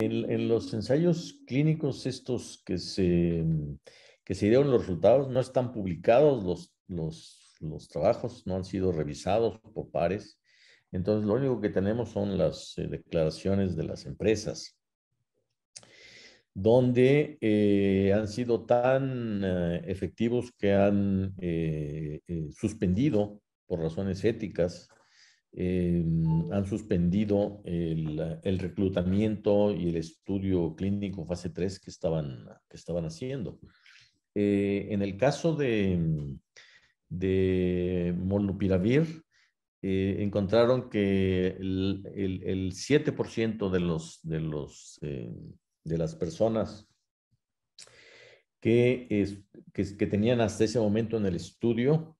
En, los ensayos clínicos estos que se, dieron los resultados, no están publicados los, trabajos, no han sido revisados por pares. Entonces, lo único que tenemos son las eh, declaraciones de las empresas, donde eh, han sido tan eh, efectivos que han suspendido por razones éticas Em, han suspendido el, reclutamiento y el estudio clínico fase 3 que estaban, que estaban haciendo. Eh, en el caso de, de molnupiravir, eh, encontraron que el, 7% de, los, de, los, eh, de las personas que, que, tenían hasta ese momento en el estudio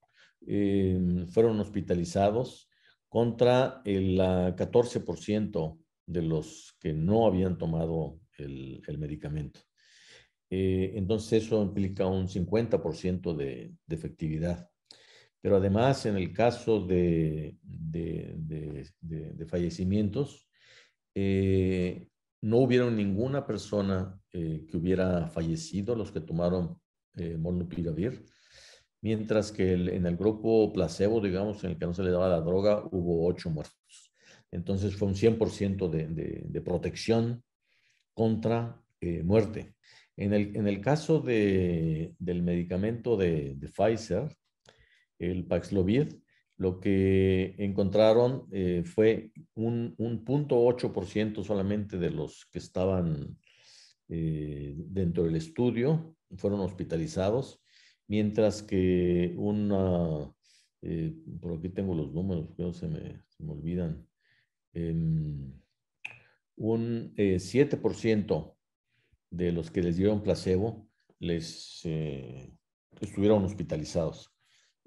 em, fueron hospitalizados contra el 14% de los que no habían tomado el, medicamento. Eh, entonces eso implica un 50% de, efectividad. Pero además, en el caso de, fallecimientos, eh, no hubieron ninguna persona eh, que hubiera fallecido los que tomaron molnupiravir mientras que en el grupo placebo, digamos, en el que no se le daba la droga, hubo ocho muertos. Entonces fue un 100% de, protección contra eh, muerte. En el, en el caso del medicamento de, Pfizer, el Paxlovid, lo que encontraron eh, fue un, un 0.8% solamente de los que estaban eh, dentro del estudio, fueron hospitalizados mientras que una, eh, por aquí tengo los números, que se me, olvidan, em, un 7% eh, de los que les dieron placebo les eh, estuvieron hospitalizados.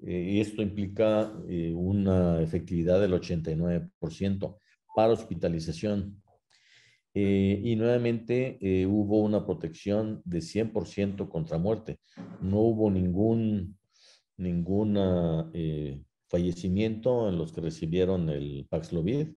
y esto implica una efectividad del 89% para hospitalización eh, y nuevamente eh, hubo una protección de 100% contra muerte. No hubo ningún ninguna, eh, fallecimiento en los que recibieron el Paxlovid.